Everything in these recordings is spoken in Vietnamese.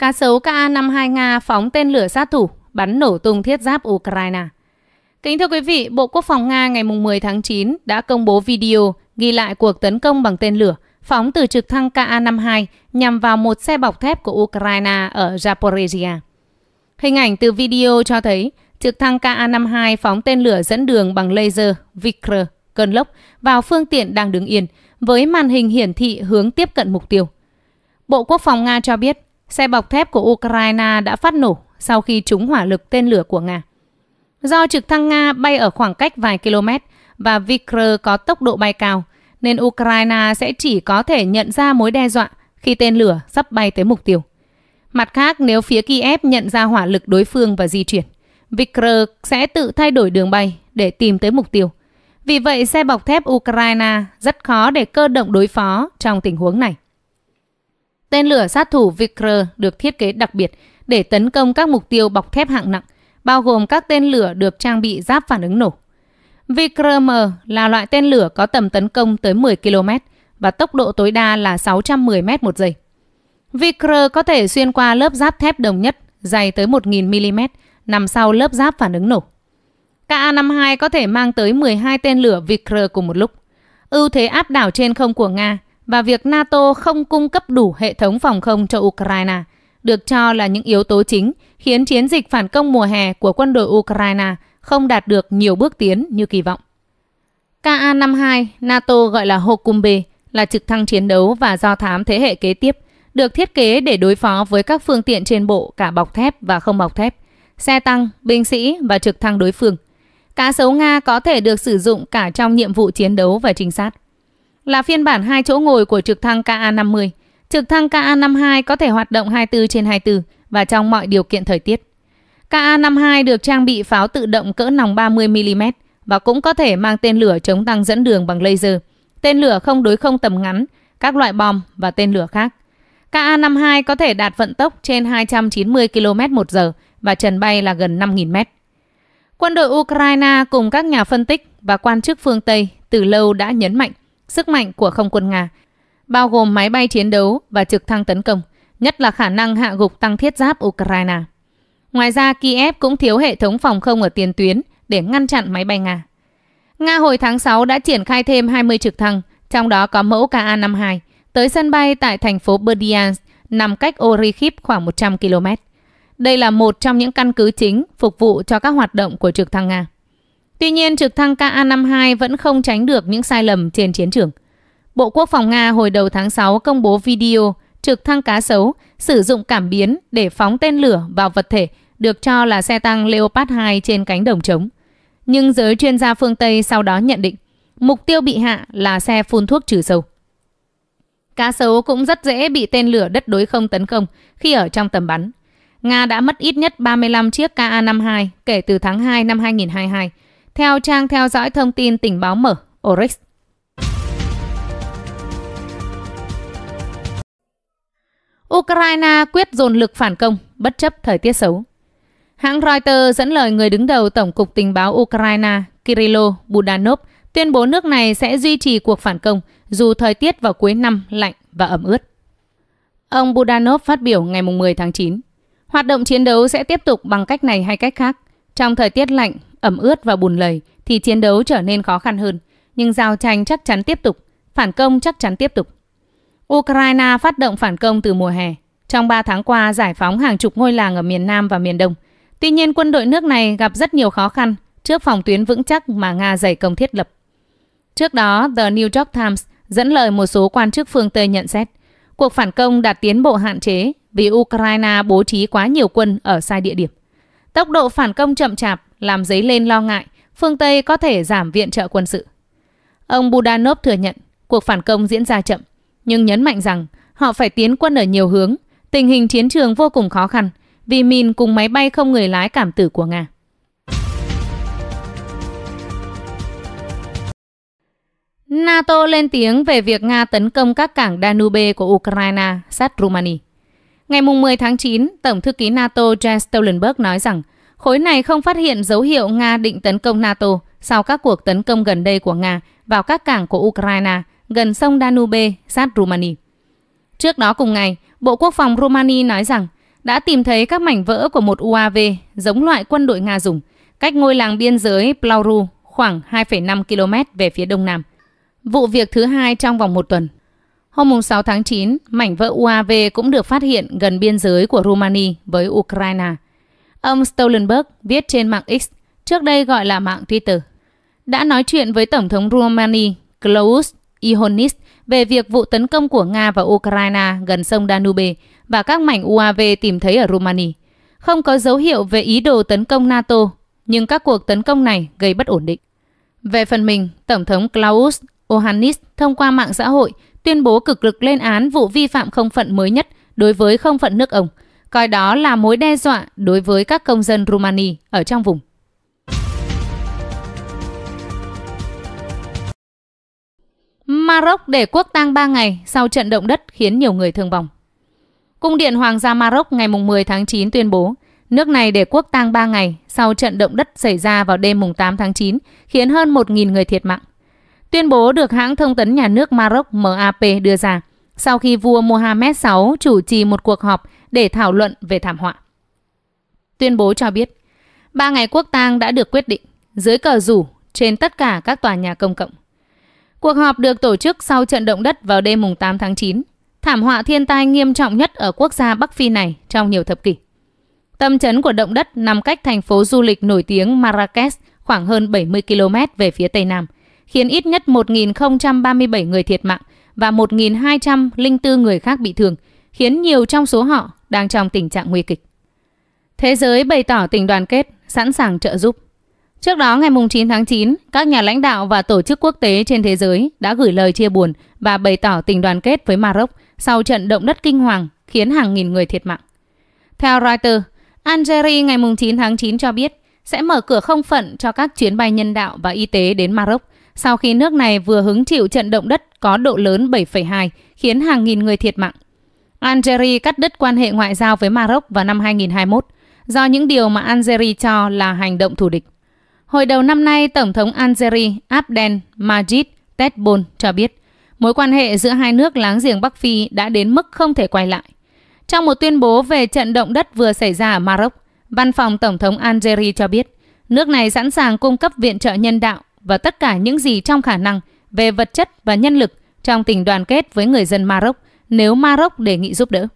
Cá sấu Ka-52 Nga phóng tên lửa sát thủ, bắn nổ tung thiết giáp Ukraine. Kính thưa quý vị, Bộ Quốc phòng Nga ngày 10 tháng 9 đã công bố video ghi lại cuộc tấn công bằng tên lửa phóng từ trực thăng Ka-52 nhằm vào một xe bọc thép của Ukraine ở Zaporizhia. Hình ảnh từ video cho thấy trực thăng Ka-52 phóng tên lửa dẫn đường bằng laser Vikr cơn lốc vào phương tiện đang đứng yên với màn hình hiển thị hướng tiếp cận mục tiêu. Bộ Quốc phòng Nga cho biết Xe bọc thép của Ukraine đã phát nổ sau khi trúng hỏa lực tên lửa của Nga. Do trực thăng Nga bay ở khoảng cách vài km và Vikr có tốc độ bay cao, nên Ukraine sẽ chỉ có thể nhận ra mối đe dọa khi tên lửa sắp bay tới mục tiêu. Mặt khác, nếu phía Kiev nhận ra hỏa lực đối phương và di chuyển, Vikr sẽ tự thay đổi đường bay để tìm tới mục tiêu. Vì vậy, xe bọc thép Ukraine rất khó để cơ động đối phó trong tình huống này. Tên lửa sát thủ Vikr được thiết kế đặc biệt để tấn công các mục tiêu bọc thép hạng nặng, bao gồm các tên lửa được trang bị giáp phản ứng nổ. vikr là loại tên lửa có tầm tấn công tới 10 km và tốc độ tối đa là 610 m một giây. Vikr có thể xuyên qua lớp giáp thép đồng nhất dày tới 1.000 mm nằm sau lớp giáp phản ứng nổ. Ka-52 có thể mang tới 12 tên lửa Vikr cùng một lúc. Ưu thế áp đảo trên không của Nga – và việc NATO không cung cấp đủ hệ thống phòng không cho Ukraine được cho là những yếu tố chính khiến chiến dịch phản công mùa hè của quân đội Ukraine không đạt được nhiều bước tiến như kỳ vọng. Ka-52, NATO gọi là Hokumbe, là trực thăng chiến đấu và do thám thế hệ kế tiếp, được thiết kế để đối phó với các phương tiện trên bộ cả bọc thép và không bọc thép, xe tăng, binh sĩ và trực thăng đối phương. Cá sấu Nga có thể được sử dụng cả trong nhiệm vụ chiến đấu và trinh sát là phiên bản hai chỗ ngồi của trực thăng KA-50. Trực thăng KA-52 có thể hoạt động 24 trên 24 và trong mọi điều kiện thời tiết. KA-52 được trang bị pháo tự động cỡ nòng 30mm và cũng có thể mang tên lửa chống tăng dẫn đường bằng laser, tên lửa không đối không tầm ngắn, các loại bom và tên lửa khác. KA-52 có thể đạt vận tốc trên 290 km h và trần bay là gần 5.000 m. Quân đội Ukraine cùng các nhà phân tích và quan chức phương Tây từ lâu đã nhấn mạnh sức mạnh của không quân Nga, bao gồm máy bay chiến đấu và trực thăng tấn công, nhất là khả năng hạ gục tăng thiết giáp Ukraine. Ngoài ra, Kiev cũng thiếu hệ thống phòng không ở tiền tuyến để ngăn chặn máy bay Nga. Nga hồi tháng 6 đã triển khai thêm 20 trực thăng, trong đó có mẫu Ka-52, tới sân bay tại thành phố Berdyansk, nằm cách Orikhiv khoảng 100 km. Đây là một trong những căn cứ chính phục vụ cho các hoạt động của trực thăng Nga. Tuy nhiên, trực thăng Ka-52 vẫn không tránh được những sai lầm trên chiến trường. Bộ Quốc phòng Nga hồi đầu tháng 6 công bố video trực thăng cá sấu sử dụng cảm biến để phóng tên lửa vào vật thể được cho là xe tăng Leopard 2 trên cánh đồng trống. Nhưng giới chuyên gia phương Tây sau đó nhận định mục tiêu bị hạ là xe phun thuốc trừ sâu. Cá sấu cũng rất dễ bị tên lửa đất đối không tấn công khi ở trong tầm bắn. Nga đã mất ít nhất 35 chiếc Ka-52 kể từ tháng 2 năm 2022 theo trang theo dõi thông tin tình báo mở Oryx. Ukraine quyết dồn lực phản công bất chấp thời tiết xấu. Hãng Reuters dẫn lời người đứng đầu Tổng cục Tình báo Ukraine Kirilo Budanov tuyên bố nước này sẽ duy trì cuộc phản công dù thời tiết vào cuối năm lạnh và ẩm ướt. Ông Budanov phát biểu ngày 10 tháng 9, hoạt động chiến đấu sẽ tiếp tục bằng cách này hay cách khác. Trong thời tiết lạnh ẩm ướt và bùn lầy thì chiến đấu trở nên khó khăn hơn, nhưng giao tranh chắc chắn tiếp tục, phản công chắc chắn tiếp tục. Ukraine phát động phản công từ mùa hè. Trong 3 tháng qua giải phóng hàng chục ngôi làng ở miền Nam và miền Đông. Tuy nhiên quân đội nước này gặp rất nhiều khó khăn trước phòng tuyến vững chắc mà Nga dày công thiết lập. Trước đó, The New York Times dẫn lời một số quan chức phương Tây nhận xét cuộc phản công đạt tiến bộ hạn chế vì Ukraine bố trí quá nhiều quân ở sai địa điểm. Tốc độ phản công chậm chạp làm dấy lên lo ngại phương Tây có thể giảm viện trợ quân sự. Ông Budanov thừa nhận cuộc phản công diễn ra chậm, nhưng nhấn mạnh rằng họ phải tiến quân ở nhiều hướng, tình hình chiến trường vô cùng khó khăn vì mìn cùng máy bay không người lái cảm tử của Nga. NATO lên tiếng về việc Nga tấn công các cảng Danube của Ukraine sát Rumania. Ngày 10 tháng 9, Tổng thư ký NATO Jens Stoltenberg nói rằng khối này không phát hiện dấu hiệu Nga định tấn công NATO sau các cuộc tấn công gần đây của Nga vào các cảng của Ukraine gần sông Danube sát Rumani. Trước đó cùng ngày, Bộ Quốc phòng Rumani nói rằng đã tìm thấy các mảnh vỡ của một UAV giống loại quân đội Nga dùng cách ngôi làng biên giới Plauru khoảng 2,5 km về phía đông nam. Vụ việc thứ hai trong vòng một tuần Hôm 6 tháng 9, mảnh vỡ UAV cũng được phát hiện gần biên giới của Romania với Ukraine. Ông Stoltenberg viết trên mạng X, trước đây gọi là mạng Twitter, đã nói chuyện với Tổng thống Romania Klaus Iohannis về việc vụ tấn công của Nga và Ukraine gần sông Danube và các mảnh UAV tìm thấy ở Romania. Không có dấu hiệu về ý đồ tấn công NATO, nhưng các cuộc tấn công này gây bất ổn định. Về phần mình, Tổng thống Klaus Iohannis thông qua mạng xã hội – tuyên bố cực lực lên án vụ vi phạm không phận mới nhất đối với không phận nước ông, coi đó là mối đe dọa đối với các công dân Rumani ở trong vùng. Maroc để quốc tang 3 ngày sau trận động đất khiến nhiều người thương vong. Cung điện Hoàng gia Maroc ngày 10 tháng 9 tuyên bố, nước này để quốc tang 3 ngày sau trận động đất xảy ra vào đêm 8 tháng 9, khiến hơn 1.000 người thiệt mạng. Tuyên bố được hãng thông tấn nhà nước Maroc MAP đưa ra sau khi vua Mohammed VI chủ trì một cuộc họp để thảo luận về thảm họa. Tuyên bố cho biết, ba ngày quốc tang đã được quyết định dưới cờ rủ trên tất cả các tòa nhà công cộng. Cuộc họp được tổ chức sau trận động đất vào đêm mùng 8 tháng 9, thảm họa thiên tai nghiêm trọng nhất ở quốc gia Bắc Phi này trong nhiều thập kỷ. Tâm chấn của động đất nằm cách thành phố du lịch nổi tiếng Marrakech khoảng hơn 70 km về phía tây nam – khiến ít nhất 1.037 người thiệt mạng và 1.204 người khác bị thương, khiến nhiều trong số họ đang trong tình trạng nguy kịch. Thế giới bày tỏ tình đoàn kết, sẵn sàng trợ giúp. Trước đó ngày 9 tháng 9, các nhà lãnh đạo và tổ chức quốc tế trên thế giới đã gửi lời chia buồn và bày tỏ tình đoàn kết với Maroc sau trận động đất kinh hoàng khiến hàng nghìn người thiệt mạng. Theo Reuters, Algeria ngày 9 tháng 9 cho biết sẽ mở cửa không phận cho các chuyến bay nhân đạo và y tế đến Maroc sau khi nước này vừa hứng chịu trận động đất có độ lớn 7,2 khiến hàng nghìn người thiệt mạng. Algeria cắt đứt quan hệ ngoại giao với Maroc vào năm 2021 do những điều mà Algeria cho là hành động thù địch. Hồi đầu năm nay, Tổng thống Algeria Abdel Majid Tebboune cho biết mối quan hệ giữa hai nước láng giềng Bắc Phi đã đến mức không thể quay lại. Trong một tuyên bố về trận động đất vừa xảy ra ở Maroc, văn phòng Tổng thống Algeria cho biết nước này sẵn sàng cung cấp viện trợ nhân đạo và tất cả những gì trong khả năng về vật chất và nhân lực trong tình đoàn kết với người dân Maroc nếu Maroc đề nghị giúp đỡ.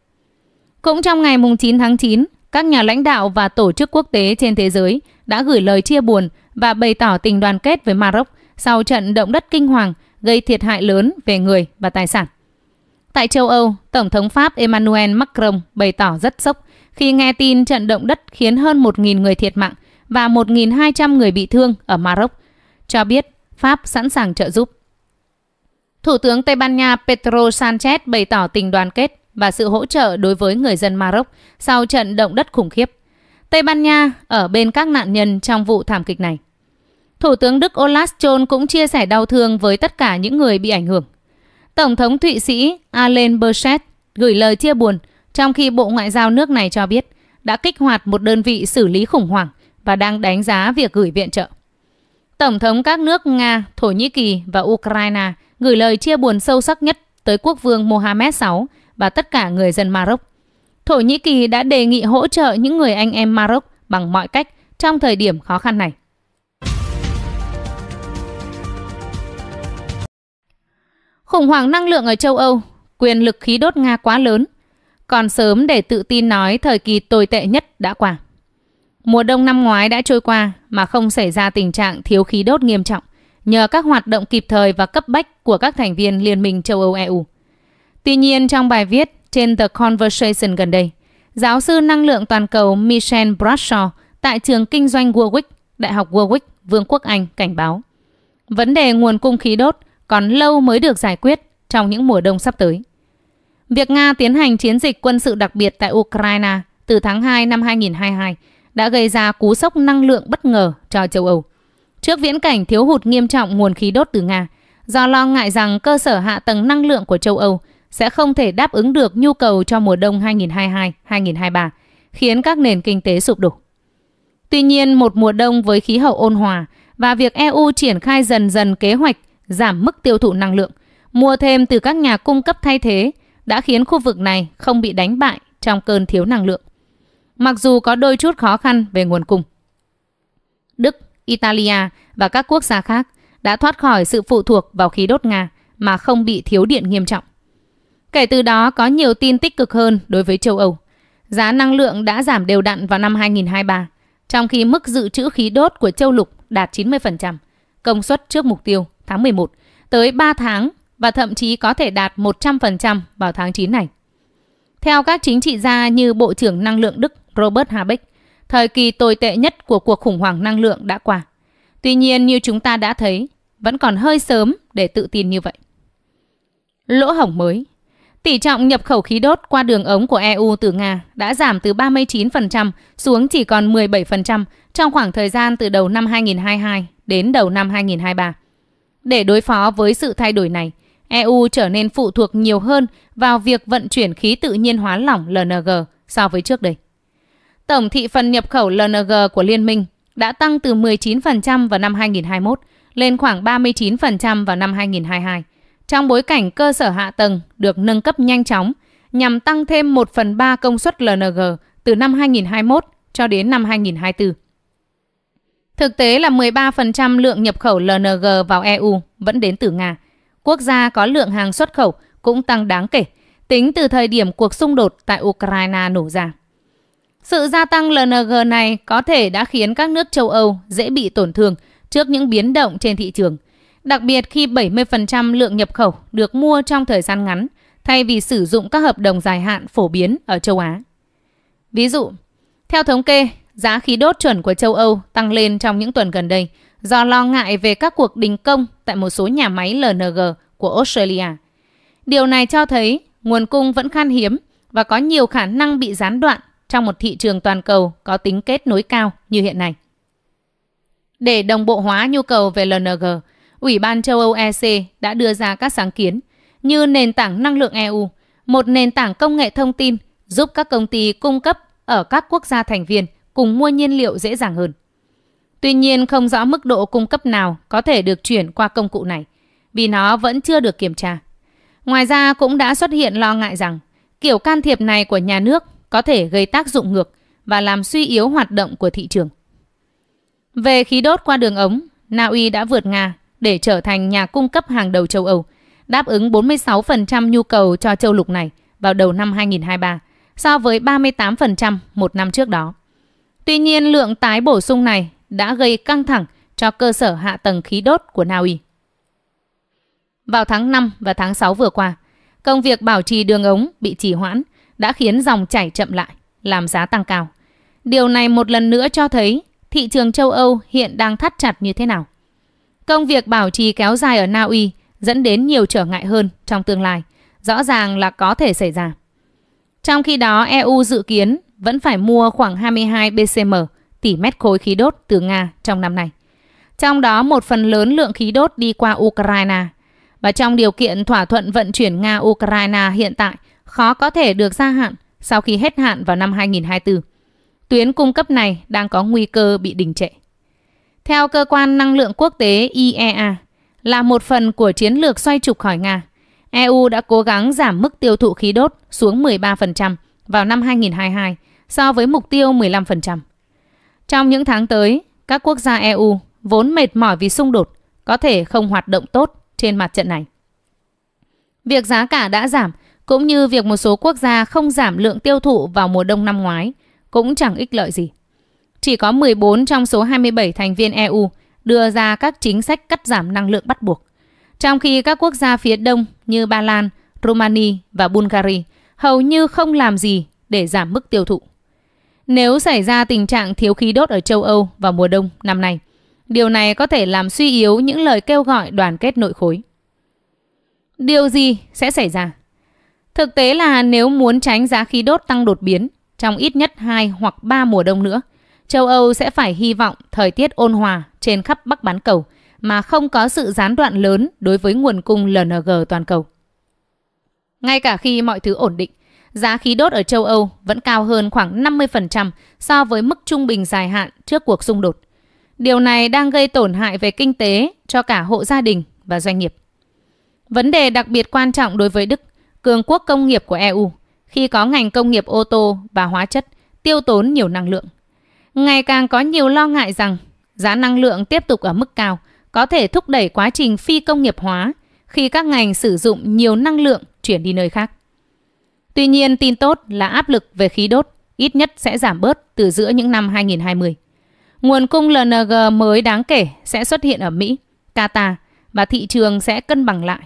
Cũng trong ngày 9 tháng 9, các nhà lãnh đạo và tổ chức quốc tế trên thế giới đã gửi lời chia buồn và bày tỏ tình đoàn kết với Maroc sau trận động đất kinh hoàng gây thiệt hại lớn về người và tài sản. Tại châu Âu, Tổng thống Pháp Emmanuel Macron bày tỏ rất sốc khi nghe tin trận động đất khiến hơn 1.000 người thiệt mạng và 1.200 người bị thương ở Maroc, cho biết Pháp sẵn sàng trợ giúp. Thủ tướng Tây Ban Nha Pedro Sanchez bày tỏ tình đoàn kết và sự hỗ trợ đối với người dân Maroc sau trận động đất khủng khiếp. Tây Ban Nha ở bên các nạn nhân trong vụ thảm kịch này. Thủ tướng Đức Olaf Scholz cũng chia sẻ đau thương với tất cả những người bị ảnh hưởng. Tổng thống Thụy Sĩ Alain Berset gửi lời chia buồn trong khi Bộ Ngoại giao nước này cho biết đã kích hoạt một đơn vị xử lý khủng hoảng và đang đánh giá việc gửi viện trợ. Tổng thống các nước Nga, Thổ Nhĩ Kỳ và Ukraine gửi lời chia buồn sâu sắc nhất tới quốc vương Mohammed VI và tất cả người dân Maroc. Thổ Nhĩ Kỳ đã đề nghị hỗ trợ những người anh em Maroc bằng mọi cách trong thời điểm khó khăn này. Khủng hoảng năng lượng ở châu Âu, quyền lực khí đốt Nga quá lớn, còn sớm để tự tin nói thời kỳ tồi tệ nhất đã qua. Mùa đông năm ngoái đã trôi qua mà không xảy ra tình trạng thiếu khí đốt nghiêm trọng nhờ các hoạt động kịp thời và cấp bách của các thành viên Liên minh châu Âu EU. Tuy nhiên trong bài viết trên The Conversation gần đây, giáo sư năng lượng toàn cầu Michel Bradshaw tại trường kinh doanh Warwick, Đại học Warwick, Vương quốc Anh cảnh báo. Vấn đề nguồn cung khí đốt còn lâu mới được giải quyết trong những mùa đông sắp tới. Việc Nga tiến hành chiến dịch quân sự đặc biệt tại Ukraine từ tháng 2 năm 2022 đã gây ra cú sốc năng lượng bất ngờ cho châu Âu. Trước viễn cảnh thiếu hụt nghiêm trọng nguồn khí đốt từ Nga, do lo ngại rằng cơ sở hạ tầng năng lượng của châu Âu sẽ không thể đáp ứng được nhu cầu cho mùa đông 2022-2023, khiến các nền kinh tế sụp đổ. Tuy nhiên, một mùa đông với khí hậu ôn hòa và việc EU triển khai dần dần kế hoạch giảm mức tiêu thụ năng lượng, mua thêm từ các nhà cung cấp thay thế đã khiến khu vực này không bị đánh bại trong cơn thiếu năng lượng mặc dù có đôi chút khó khăn về nguồn cung. Đức, Italia và các quốc gia khác đã thoát khỏi sự phụ thuộc vào khí đốt Nga mà không bị thiếu điện nghiêm trọng. Kể từ đó có nhiều tin tích cực hơn đối với châu Âu. Giá năng lượng đã giảm đều đặn vào năm 2023, trong khi mức dự trữ khí đốt của châu lục đạt 90%, công suất trước mục tiêu tháng 11 tới 3 tháng và thậm chí có thể đạt 100% vào tháng 9 này. Theo các chính trị gia như Bộ trưởng Năng lượng Đức Robert Habeck, thời kỳ tồi tệ nhất của cuộc khủng hoảng năng lượng đã qua. Tuy nhiên như chúng ta đã thấy, vẫn còn hơi sớm để tự tin như vậy. Lỗ hổng mới Tỷ trọng nhập khẩu khí đốt qua đường ống của EU từ Nga đã giảm từ 39% xuống chỉ còn 17% trong khoảng thời gian từ đầu năm 2022 đến đầu năm 2023. Để đối phó với sự thay đổi này, EU trở nên phụ thuộc nhiều hơn vào việc vận chuyển khí tự nhiên hóa lỏng LNG so với trước đây. Tổng thị phần nhập khẩu LNG của Liên minh đã tăng từ 19% vào năm 2021 lên khoảng 39% vào năm 2022, trong bối cảnh cơ sở hạ tầng được nâng cấp nhanh chóng nhằm tăng thêm 1 phần 3 công suất LNG từ năm 2021 cho đến năm 2024. Thực tế là 13% lượng nhập khẩu LNG vào EU vẫn đến từ Nga, quốc gia có lượng hàng xuất khẩu cũng tăng đáng kể, tính từ thời điểm cuộc xung đột tại Ukraine nổ ra. Sự gia tăng LNG này có thể đã khiến các nước châu Âu dễ bị tổn thương trước những biến động trên thị trường, đặc biệt khi 70% lượng nhập khẩu được mua trong thời gian ngắn thay vì sử dụng các hợp đồng dài hạn phổ biến ở châu Á. Ví dụ, theo thống kê, giá khí đốt chuẩn của châu Âu tăng lên trong những tuần gần đây do lo ngại về các cuộc đình công tại một số nhà máy LNG của Australia. Điều này cho thấy nguồn cung vẫn khan hiếm và có nhiều khả năng bị gián đoạn trong một thị trường toàn cầu có tính kết nối cao như hiện nay. Để đồng bộ hóa nhu cầu về LNG, Ủy ban châu Âu EC đã đưa ra các sáng kiến như nền tảng năng lượng EU, một nền tảng công nghệ thông tin giúp các công ty cung cấp ở các quốc gia thành viên cùng mua nhiên liệu dễ dàng hơn. Tuy nhiên không rõ mức độ cung cấp nào có thể được chuyển qua công cụ này, vì nó vẫn chưa được kiểm tra. Ngoài ra cũng đã xuất hiện lo ngại rằng kiểu can thiệp này của nhà nước có thể gây tác dụng ngược và làm suy yếu hoạt động của thị trường. Về khí đốt qua đường ống, Na Uy đã vượt Nga để trở thành nhà cung cấp hàng đầu châu Âu, đáp ứng 46% nhu cầu cho châu lục này vào đầu năm 2023, so với 38% một năm trước đó. Tuy nhiên, lượng tái bổ sung này đã gây căng thẳng cho cơ sở hạ tầng khí đốt của Na Uy. Vào tháng 5 và tháng 6 vừa qua, công việc bảo trì đường ống bị trì hoãn đã khiến dòng chảy chậm lại, làm giá tăng cao. Điều này một lần nữa cho thấy thị trường châu Âu hiện đang thắt chặt như thế nào. Công việc bảo trì kéo dài ở Na Uy dẫn đến nhiều trở ngại hơn trong tương lai, rõ ràng là có thể xảy ra. Trong khi đó, EU dự kiến vẫn phải mua khoảng 22 BCM tỷ mét khối khí đốt từ Nga trong năm nay. Trong đó một phần lớn lượng khí đốt đi qua Ukraine. Và trong điều kiện thỏa thuận vận chuyển Nga-Ukraine hiện tại khó có thể được gia hạn sau khi hết hạn vào năm 2024. Tuyến cung cấp này đang có nguy cơ bị đình trệ. Theo cơ quan năng lượng quốc tế IEA, là một phần của chiến lược xoay trục khỏi Nga, EU đã cố gắng giảm mức tiêu thụ khí đốt xuống 13% vào năm 2022 so với mục tiêu 15%. Trong những tháng tới, các quốc gia EU vốn mệt mỏi vì xung đột có thể không hoạt động tốt trên mặt trận này. Việc giá cả đã giảm cũng như việc một số quốc gia không giảm lượng tiêu thụ vào mùa đông năm ngoái cũng chẳng ích lợi gì. Chỉ có 14 trong số 27 thành viên EU đưa ra các chính sách cắt giảm năng lượng bắt buộc, trong khi các quốc gia phía đông như Ba Lan, Romania và Bulgaria hầu như không làm gì để giảm mức tiêu thụ nếu xảy ra tình trạng thiếu khí đốt ở châu Âu vào mùa đông năm nay. Điều này có thể làm suy yếu những lời kêu gọi đoàn kết nội khối. Điều gì sẽ xảy ra? Thực tế là nếu muốn tránh giá khí đốt tăng đột biến trong ít nhất 2 hoặc 3 mùa đông nữa, châu Âu sẽ phải hy vọng thời tiết ôn hòa trên khắp Bắc bán cầu mà không có sự gián đoạn lớn đối với nguồn cung LNG toàn cầu. Ngay cả khi mọi thứ ổn định, giá khí đốt ở châu Âu vẫn cao hơn khoảng 50% so với mức trung bình dài hạn trước cuộc xung đột. Điều này đang gây tổn hại về kinh tế cho cả hộ gia đình và doanh nghiệp. Vấn đề đặc biệt quan trọng đối với Đức, cường quốc công nghiệp của EU, khi có ngành công nghiệp ô tô và hóa chất tiêu tốn nhiều năng lượng. Ngày càng có nhiều lo ngại rằng giá năng lượng tiếp tục ở mức cao có thể thúc đẩy quá trình phi công nghiệp hóa khi các ngành sử dụng nhiều năng lượng chuyển đi nơi khác. Tuy nhiên tin tốt là áp lực về khí đốt ít nhất sẽ giảm bớt từ giữa những năm 2020. Nguồn cung LNG mới đáng kể sẽ xuất hiện ở Mỹ, Qatar và thị trường sẽ cân bằng lại.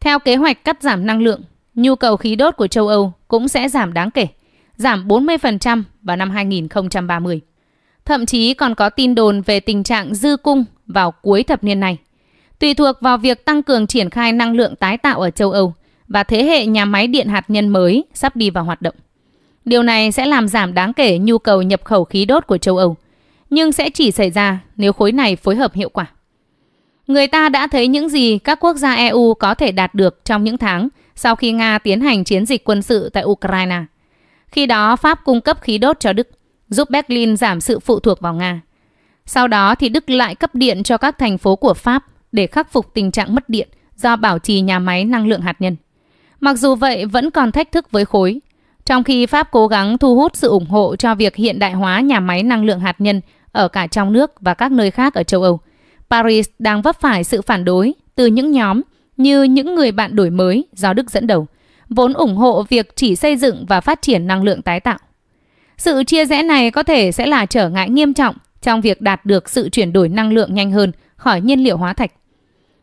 Theo kế hoạch cắt giảm năng lượng, nhu cầu khí đốt của châu Âu cũng sẽ giảm đáng kể, giảm 40% vào năm 2030. Thậm chí còn có tin đồn về tình trạng dư cung vào cuối thập niên này. Tùy thuộc vào việc tăng cường triển khai năng lượng tái tạo ở châu Âu, và thế hệ nhà máy điện hạt nhân mới sắp đi vào hoạt động. Điều này sẽ làm giảm đáng kể nhu cầu nhập khẩu khí đốt của châu Âu, nhưng sẽ chỉ xảy ra nếu khối này phối hợp hiệu quả. Người ta đã thấy những gì các quốc gia EU có thể đạt được trong những tháng sau khi Nga tiến hành chiến dịch quân sự tại Ukraine. Khi đó Pháp cung cấp khí đốt cho Đức, giúp Berlin giảm sự phụ thuộc vào Nga. Sau đó thì Đức lại cấp điện cho các thành phố của Pháp để khắc phục tình trạng mất điện do bảo trì nhà máy năng lượng hạt nhân. Mặc dù vậy vẫn còn thách thức với khối. Trong khi Pháp cố gắng thu hút sự ủng hộ cho việc hiện đại hóa nhà máy năng lượng hạt nhân ở cả trong nước và các nơi khác ở châu Âu, Paris đang vấp phải sự phản đối từ những nhóm như những người bạn đổi mới do Đức dẫn đầu, vốn ủng hộ việc chỉ xây dựng và phát triển năng lượng tái tạo. Sự chia rẽ này có thể sẽ là trở ngại nghiêm trọng trong việc đạt được sự chuyển đổi năng lượng nhanh hơn khỏi nhiên liệu hóa thạch.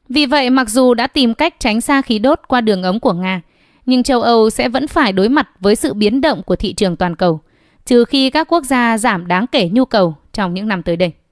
Vì vậy, mặc dù đã tìm cách tránh xa khí đốt qua đường ống của Nga, nhưng châu Âu sẽ vẫn phải đối mặt với sự biến động của thị trường toàn cầu, trừ khi các quốc gia giảm đáng kể nhu cầu trong những năm tới đây.